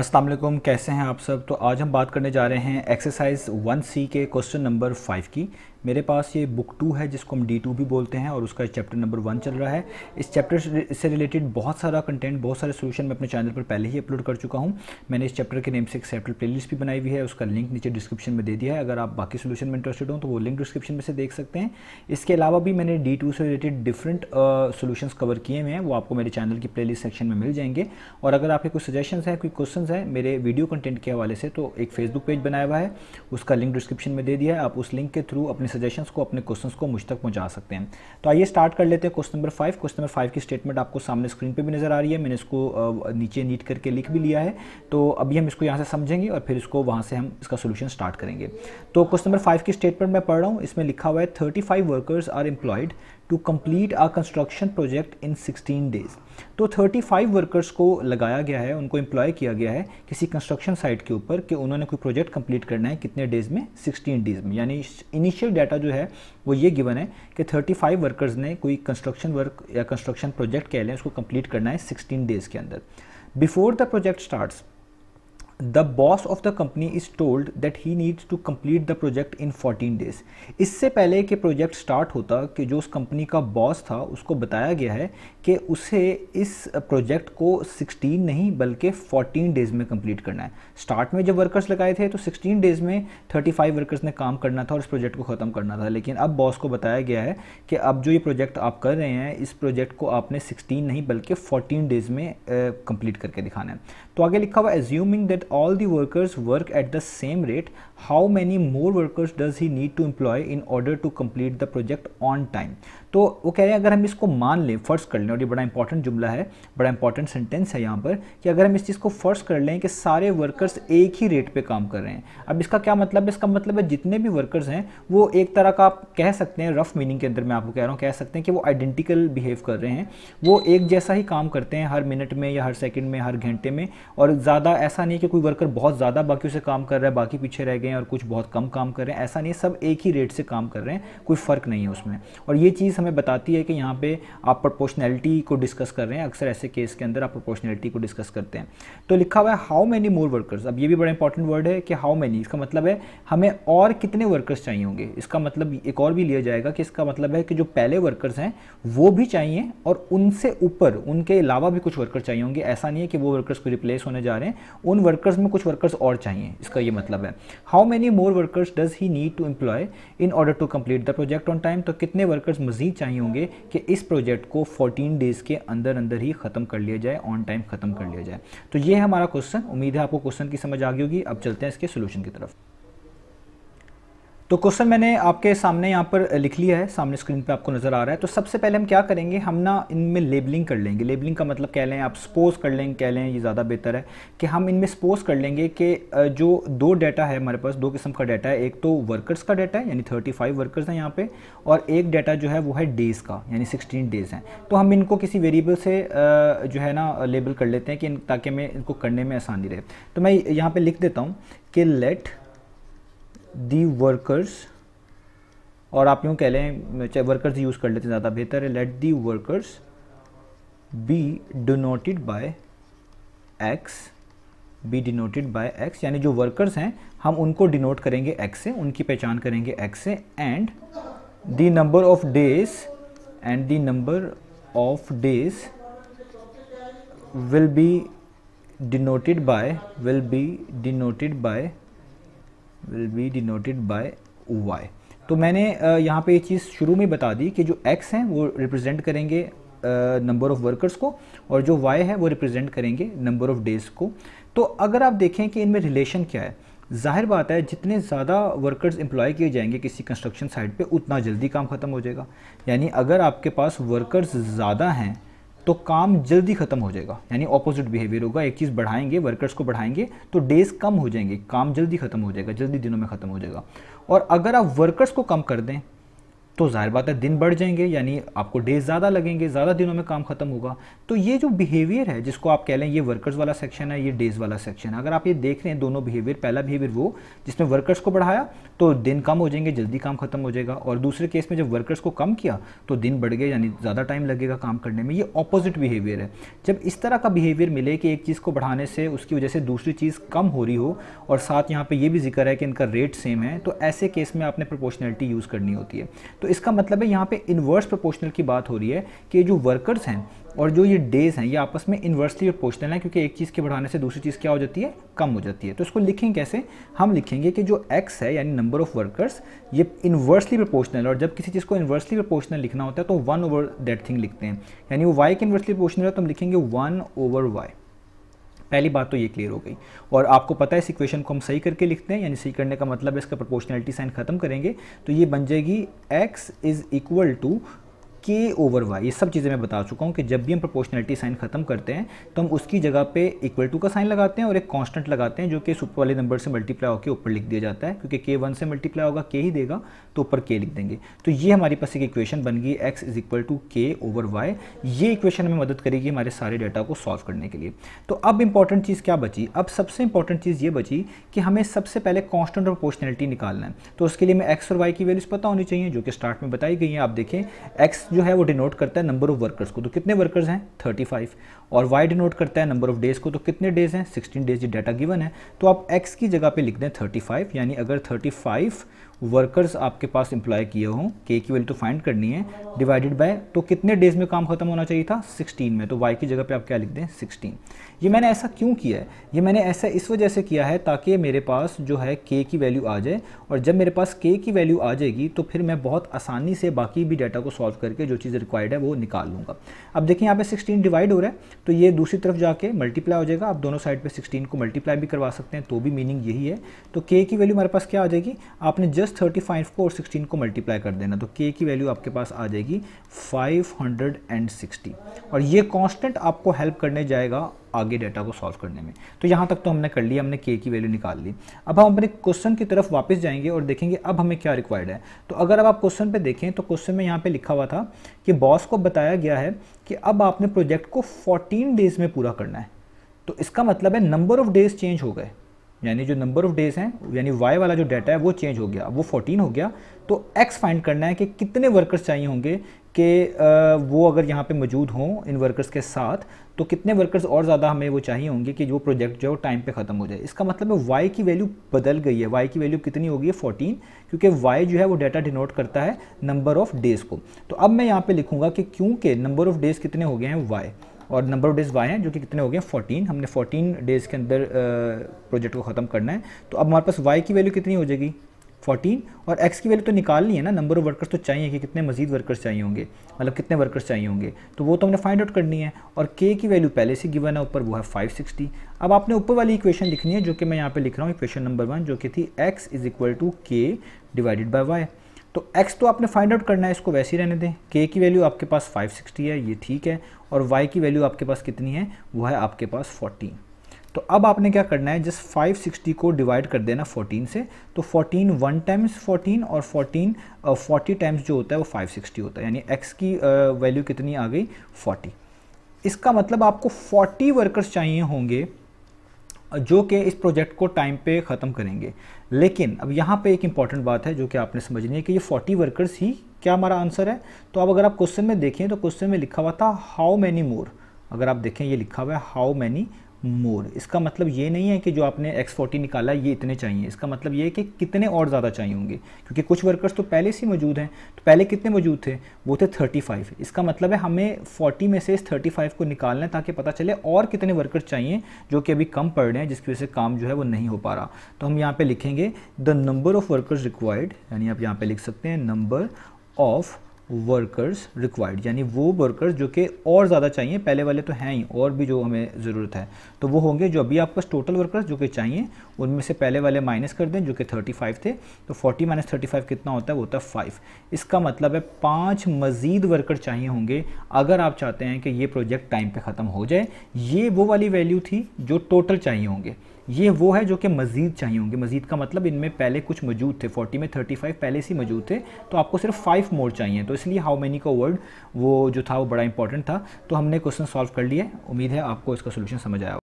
अस्सलाम वालेकुम कैसे हैं आप सब तो आज हम बात करने जा रहे हैं एक्सरसाइज वन सी के क्वेश्चन नंबर फाइव की मेरे पास ये बुक टू है जिसको हम डी टू भी बोलते हैं और उसका चैप्टर नंबर वन चल रहा है इस चैप्टर से रिलेटेड बहुत सारा कंटेंट बहुत सारे सोल्यूशन मैं अपने चैनल पर पहले ही अपलोड कर चुका हूँ मैंने इस चैप्टर के नेम से एक सेपरेट प्लेलिस्ट भी बनाई हुई है उसका लिंक नीचे डिस्क्रिप्शन में दे दिया है अगर आप बाकी सोल्यूशन में इंटरेस्टेड हो तो वो लिंक डिस्क्रिप्शन में से देख सकते हैं इसके अलावा भी मैंने डी टू से रिलेटेड डिफरेंट सोल्यूशन कवर किए हुए हैं वो आपको मेरे चैनल की प्ले सेक्शन में मिल जाएंगे और अगर आपके कुछ सजेशन है कोई क्वेश्चन है मेरे वीडियो कंटेंट के हवाले से तो एक फेसबुक पेज बनाया हुआ है उसका लिंक डिस्क्रिप्शन में दे दिया है आप उस लिंक के थ्रू अपने सजेशंस को अपने क्वेश्चंस को मुझ तक पहुंचा सकते हैं तो आइए स्टार्ट कर लेते हैं question number five question number five की स्टेटमेंट आपको सामने स्क्रीन पे भी नज़र आ रही है मैंने इसको नीचे नीट करके लिख भी लिया है तो अभी हम इसको यहाँ से समझेंगे और फिर इसको वहाँ से हम इसका सोल्यूशन स्टार्ट करेंगे तो क्वेश्चन नंबर फाइव की स्टेटमेंट मैं पढ़ रहा हूँ इसमें लिखा हुआ है thirty workers are employed to complete a construction project in 16 days तो 35 वर्कर्स को लगाया गया है उनको एम्प्लॉय किया गया है किसी कंस्ट्रक्शन साइट के ऊपर कि उन्होंने कोई प्रोजेक्ट कंप्लीट करना है कितने डेज़ में 16 डेज़ में यानी इनिशियल डाटा जो है वो ये गिवन है कि 35 वर्कर्स ने कोई कंस्ट्रक्शन वर्क या कंस्ट्रक्शन प्रोजेक्ट कह लें उसको कंप्लीट करना है सिक्सटीन डेज़ के अंदर before the project starts the boss of the company is told that he needs to complete the project in 14 days इससे पहले कि प्रोजेक्ट स्टार्ट होता कि जो उस कंपनी का बॉस था उसको बताया गया है कि उसे इस प्रोजेक्ट को 16 नहीं बल्कि 14 डेज़ में कंप्लीट करना है स्टार्ट में जब वर्कर्स लगाए थे तो 16 डेज़ में 35 वर्कर्स ने काम करना था और इस प्रोजेक्ट को ख़त्म करना था लेकिन अब बॉस को बताया गया है कि अब जो ये प्रोजेक्ट आप कर रहे हैं इस प्रोजेक्ट को आपने 16 नहीं बल्कि 14 डेज़ में कंप्लीट करके दिखाना है तो आगे लिखा हुआ assuming that all the workers work at the same rate how many more workers does he need to employ in order to complete the project on time तो वो कह रहे हैं अगर हम इसको मान लें फर्ज कर लें और ये बड़ा इंपॉर्टेंट जुमला है बड़ा इंपॉर्टेंट सेंटेंस है यहाँ पर कि अगर हम इस चीज़ को फर्ज कर लें कि सारे वर्कर्स एक ही रेट पर काम कर रहे हैं अब इसका क्या मतलब है इसका मतलब है जितने भी वर्कर्स हैं वो एक तरह का आप कह सकते हैं रफ़ मीनिंग के अंदर मैं आपको कह रहा हूँ कह सकते हैं कि वो आइडेंटिकल बिहेव कर रहे हैं वो एक जैसा ही काम करते हैं हर मिनट में या हर सेकेंड में हर घंटे में और ज़्यादा ऐसा नहीं है कि कोई वर्कर बहुत ज़्यादा बाकी से काम कर रहा है बाकी पीछे रह गए हैं और कुछ बहुत कम काम कर रहे हैं ऐसा नहीं है सब एक ही रेट से काम कर रहे हैं कोई फ़र्क नहीं है उसमें और ये चीज़ हमें बताती है कि यहाँ पे आप प्रोपोर्शनैलिटी को डिस्कस कर रहे हैं अक्सर ऐसे केस के अंदर आप प्रोपोर्शनैलिटी को डिस्कस करते हैं तो लिखा हुआ है हाउ मैनी मोर वर्कर्स अब ये भी बड़ा इंपॉर्टेंट वर्ड है कि हाउ मैनी इसका मतलब है हमें और कितने वर्कर्स चाहिए होंगे इसका मतलब एक और भी लिया जाएगा कि इसका मतलब है कि जो पहले वर्कर्स हैं वो भी चाहिए और उनसे ऊपर उनके अलावा भी कुछ वर्कर्स चाहिए होंगे ऐसा नहीं है कि वो वर्कर्स को रिप्लेस होने जा रहे हैं उन वर्कर्स में कुछ वर्कर्स और चाहिए इसका ये मतलब है how many more workers does he need to employ in order to complete the project on time तो कितने वर्कर्स मजीद चाहिए होंगे कि इस प्रोजेक्ट को 14 डेज़ के अंदर अंदर ही ख़त्म कर लिया जाए ऑन टाइम ख़त्म कर लिया जाए तो ये है हमारा क्वेश्चन उम्मीद है आपको क्वेश्चन की समझ आ गई होगी अब चलते हैं इसके सोल्यूशन की तरफ तो क्वेश्चन मैंने आपके सामने यहाँ पर लिख लिया है सामने स्क्रीन पे आपको नज़र आ रहा है तो सबसे पहले हम क्या करेंगे हम ना इनमें लेबलिंग कर लेंगे लेबलिंग का मतलब कह लें आप सपोज कर लें कह लें ये ज़्यादा बेहतर है कि हम इनमें सपोज कर लेंगे कि जो दो डाटा है हमारे पास दो किस्म का डाटा है एक तो वर्कर्स का डाटा है यानी थर्टी फाइव वर्कर्स हैं यहाँ पर और एक डाटा जो है वो है डेज़ का यानी सिक्सटीन डेज़ हैं तो हम इनको किसी वेरिएबल से जो है ना लेबल कर लेते हैं कि ताकि हमें इनको करने में आसानी रहे तो मैं यहाँ पर लिख देता हूँ कि लेट दी वर्कर्स और आप यूँ कह लें चाहे वर्कर्स यूज़ कर लेते ज़्यादा बेहतर है let the workers be denoted by X be denoted by X यानी जो वर्कर्स हैं हम उनको डिनोट करेंगे एक्स से उनकी पहचान करेंगे एक्स से and the number of days and the number of days will be denoted by will be denoted by will be denoted by Y तो मैंने यहाँ पे ये चीज़ शुरू में बता दी कि जो एक्स हैं वो रिप्रेजेंट करेंगे नंबर ऑफ़ वर्कर्स को और जो वाई है वो रिप्रेजेंट करेंगे नंबर ऑफ़ डेज़ को तो अगर आप देखें कि इनमें रिलेशन क्या है जाहिर बात है जितने ज़्यादा वर्कर्स एम्प्लॉय किए जाएंगे किसी कंस्ट्रक्शन साइट पे उतना जल्दी काम ख़त्म हो जाएगा यानी अगर आपके पास वर्कर्स ज़्यादा हैं तो काम जल्दी खत्म हो जाएगा यानी ऑपोजिट बिहेवियर होगा एक चीज़ बढ़ाएंगे वर्कर्स को बढ़ाएंगे तो डेज कम हो जाएंगे काम जल्दी खत्म हो जाएगा जल्दी दिनों में खत्म हो जाएगा और अगर आप वर्कर्स को कम कर दें तो ज़ाहिर बात है दिन बढ़ जाएंगे यानी आपको डेज ज़्यादा लगेंगे ज़्यादा दिनों में काम ख़त्म होगा तो ये जो बिहेवियर है जिसको आप कह लें ये वर्कर्स वाला सेक्शन है ये डेज वाला सेक्शन है अगर आप ये देख रहे हैं दोनों बिहेवियर पहला बिहेवियर वो जिसमें वर्कर्स को बढ़ाया तो दिन कम हो जाएंगे जल्दी काम ख़त्म हो जाएगा और दूसरे केस में जब वर्कर्स को कम किया तो दिन बढ़ गए यानी ज़्यादा टाइम लगेगा काम करने में ये ऑपोजिट बिहेवियर है जब इस तरह का बिहेवियर मिले कि एक चीज़ को बढ़ाने से उसकी वजह से दूसरी चीज़ कम हो रही हो और साथ यहाँ पर यह भी जिक्र है कि इनका रेट सेम है तो ऐसे केस में आपने प्रपोशनैलिटी यूज़ करनी होती है तो इसका मतलब है यहाँ पे इन्वर्स प्रोपोर्शनल की बात हो रही है कि जो वर्कर्स हैं और जो ये डेज हैं ये आपस में इन्वर्सली प्रोपोर्शनल है क्योंकि एक चीज़ के बढ़ाने से दूसरी चीज़ क्या हो जाती है कम हो जाती है तो इसको लिखें कैसे हम लिखेंगे कि जो एक्स है यानी नंबर ऑफ़ वर्कर्स ये इन्वर्सली प्रोपोर्शनल और जब किसी चीज़ को इन्वर्सली प्रोपोर्शनल लिखना होता है तो वन ओवर दैट थिंग लिखते हैं यानी वो वाई के इन्वर्सली प्रोपोर्शनल है तो हम लिखेंगे वन ओवर वाई पहली बात तो ये क्लियर हो गई और आपको पता है इस इक्वेशन को हम सही करके लिखते हैं यानी सही करने का मतलब है इसका प्रपोर्शनलिटी साइन खत्म करेंगे तो ये बन जाएगी X is equal to K over Y ये सब चीज़ें मैं बता चुका हूँ कि जब भी हम प्रोपोर्शनलिटी साइन खत्म करते हैं तो हम उसकी जगह पे इक्वल टू का साइन लगाते हैं और एक कांस्टेंट लगाते हैं जो कि सुपर वाले नंबर से मल्टीप्लाई होकर ऊपर लिख दिया जाता है क्योंकि के वन से मल्टीप्लाई होगा के ही देगा तो ऊपर के लिख देंगे तो ये हमारे पास एक इक्वेशन बन गई X is equal to K over Y ये इक्वेशन हमें मदद करेगी हमारे सारे डाटा को सॉल्व करने के लिए तो अब इंपॉर्टेंट चीज़ क्या बची अब सबसे इंपॉर्टेंट चीज़ ये बची कि हमें सबसे पहले कॉन्स्टेंट और प्रोपोर्शनलिटी निकालना है तो उसके लिए हमें एक्स और वाई की वैल्यूज़ पता होनी चाहिए जो कि स्टार्ट में बताई गई हैं आप देखें एक्स जो है वो डिनोट करता है नंबर ऑफ वर्कर्स को तो कितने वर्कर्स हैं 35 और वाई डिनोट करता है नंबर ऑफ डेज को तो कितने डेज हैं 16 डेज ये डाटा गिवन है तो आप एक्स की जगह पे लिख दें 35 यानी अगर 35 वर्कर्स आपके पास एम्प्लॉय किए हों के की वैल्यू तो फाइंड करनी है डिवाइडेड बाय तो कितने डेज में काम खत्म होना चाहिए था 16 में तो वाई की जगह पे आप क्या लिख दें 16 ये मैंने ऐसा क्यों किया है ये मैंने ऐसा इस वजह से किया है ताकि मेरे पास जो है के की वैल्यू आ जाए और जब मेरे पास के की वैल्यू आ जाएगी तो फिर मैं बहुत आसानी से बाकी भी डाटा को सॉल्व करके जो चीज़ रिक्वायर्ड है वो निकाल लूँगा अब देखिए यहाँ पर सिक्सटीन डिवाइड हो रहा है तो ये दूसरी तरफ जाके मल्टीप्लाई हो जाएगा आप दोनों साइड पर सिक्सटीन को मल्टीप्लाई भी करवा सकते हैं तो भी मीनिंग यही है तो के की वैल्यू हमारे पास क्या आ जाएगी आपने जस्ट इस 35 को और 16 को मल्टीप्लाई कर देना तो के की वैल्यू आपके पास आ जाएगी 560 और ये कांस्टेंट आपको हेल्प करने जाएगा आगे डाटा को सॉल्व करने में तो यहाँ तक तो हमने कर लिया हमने के की वैल्यू निकाल ली अब हम अपने क्वेश्चन की तरफ वापस जाएंगे और देखेंगे अब हमें क्या रिक्वायर्ड है तो अगर अब आप क्वेश्चन पे देखें तो क्वेश्चन में यहाँ पे लिखा हुआ था कि बॉस को बताया गया है कि अब आपने प्रोजेक्ट को 14 डेज में पूरा करना है तो इसका मतलब है नंबर ऑफ डेज चेंज हो गए यानी जो नंबर ऑफ डेज हैं यानी वाई वाला जो डाटा है वो चेंज हो गया वो 14 हो गया तो एक्स फाइंड करना है कि कितने वर्कर्स चाहिए होंगे कि वो अगर यहाँ पे मौजूद हों इन वर्कर्स के साथ तो कितने वर्कर्स और ज़्यादा हमें वो चाहिए होंगे कि वो प्रोजेक्ट जो है वो टाइम पे ख़त्म हो जाए इसका मतलब है वाई की वैल्यू बदल गई है वाई की वैल्यू कितनी होगी है फोर्टीन क्योंकि वाई जो है वो डाटा डिनोट करता है नंबर ऑफ़ डेज़ को तो अब मैं यहाँ पर लिखूँगा कि क्योंकि नंबर ऑफ़ डेज़ कितने हो गए हैं वाई और नंबर ऑफ डेज़ वाई हैं जो कि कितने हो गए 14 हमने 14 डेज़ के अंदर प्रोजेक्ट को ख़त्म करना है तो अब हमारे पास वाई की वैल्यू कितनी हो जाएगी 14 और x की वैल्यू तो निकालनी है ना नंबर ऑफ वर्कर्स तो चाहिए कि कितने मजीद वर्कर्स चाहिए होंगे मतलब कितने वर्कर्स चाहिए होंगे तो वो तो हमने फाइंड आउट करनी है और k की वैल्यू पहले से गिवन है ऊपर वो है 560 अब आपने ऊपर वाली इक्वेशन लिखनी है जो कि मैं यहाँ पे लिख रहा हूँ इक्वेशन नंबर वन जो कि थी X is equal to K divided by Y तो x तो आपने फाइंड आउट करना है इसको वैसे ही रहने दें k की वैल्यू आपके पास 560 है ये ठीक है और y की वैल्यू आपके पास कितनी है वो है आपके पास 14 तो अब आपने क्या करना है जस्ट 560 को डिवाइड कर देना 14 से तो 14 वन टाइम्स 14 और 14 40 टाइम्स जो होता है वो 560 होता है यानी x की वैल्यू कितनी आ गई 40 इसका मतलब आपको 40 वर्कर्स चाहिए होंगे जो कि इस प्रोजेक्ट को टाइम पे ख़त्म करेंगे लेकिन अब यहाँ पे एक इंपॉर्टेंट बात है जो कि आपने समझनी है कि ये 40 वर्कर्स ही क्या हमारा आंसर है तो अब अगर आप क्वेश्चन में देखें तो क्वेश्चन में लिखा हुआ था हाउ मैनी मोर अगर आप देखें ये लिखा हुआ है हाउ मैनी मोर इसका मतलब ये नहीं है कि जो आपने एक्स फोर्टी निकाला ये इतने चाहिए इसका मतलब ये है कि कितने और ज़्यादा चाहिए होंगे क्योंकि कुछ वर्कर्स तो पहले से मौजूद हैं तो पहले कितने मौजूद थे वो थे थर्टी फाइव इसका मतलब है हमें फोर्टी में से इस थर्टी फाइव को निकालना है ताकि पता चले और कितने वर्कर्स चाहिए जो कि अभी कम पड़ रहे हैं जिसकी वजह से काम जो है वो नहीं हो पा रहा तो हम यहाँ पर लिखेंगे the number of workers required यानी आप यहाँ पर लिख सकते हैं नंबर ऑफ़ वर्कर्स रिक्वायर्ड यानी वो वर्कर्स जो कि और ज़्यादा चाहिए पहले वाले तो हैं ही और भी जो हमें ज़रूरत है तो वो होंगे जो अभी आपके पास टोटल वर्कर्स जो कि चाहिए उनमें से पहले वाले माइनस कर दें जो कि 35 थे तो 40 माइनस थर्टी कितना होता है वो होता है फाइव इसका मतलब है पाँच मज़ीद वर्कर चाहिए होंगे अगर आप चाहते हैं कि ये प्रोजेक्ट टाइम पर ख़त्म हो जाए ये वो वाली वैल्यू थी जो टोटल चाहिए होंगे ये वो है जो कि मज़ीद चाहिए होंगे मज़ीद का मतलब इनमें पहले कुछ मौजूद थे 40 में 35 पहले से मौजूद थे तो आपको सिर्फ फाइव मोर चाहिए तो इसलिए हाउ मैनी का वर्ड वो जो था वो बड़ा इंपॉर्टेंट था तो हमने क्वेश्चन सॉल्व कर लिया उम्मीद है आपको इसका सोल्यूशन समझ आया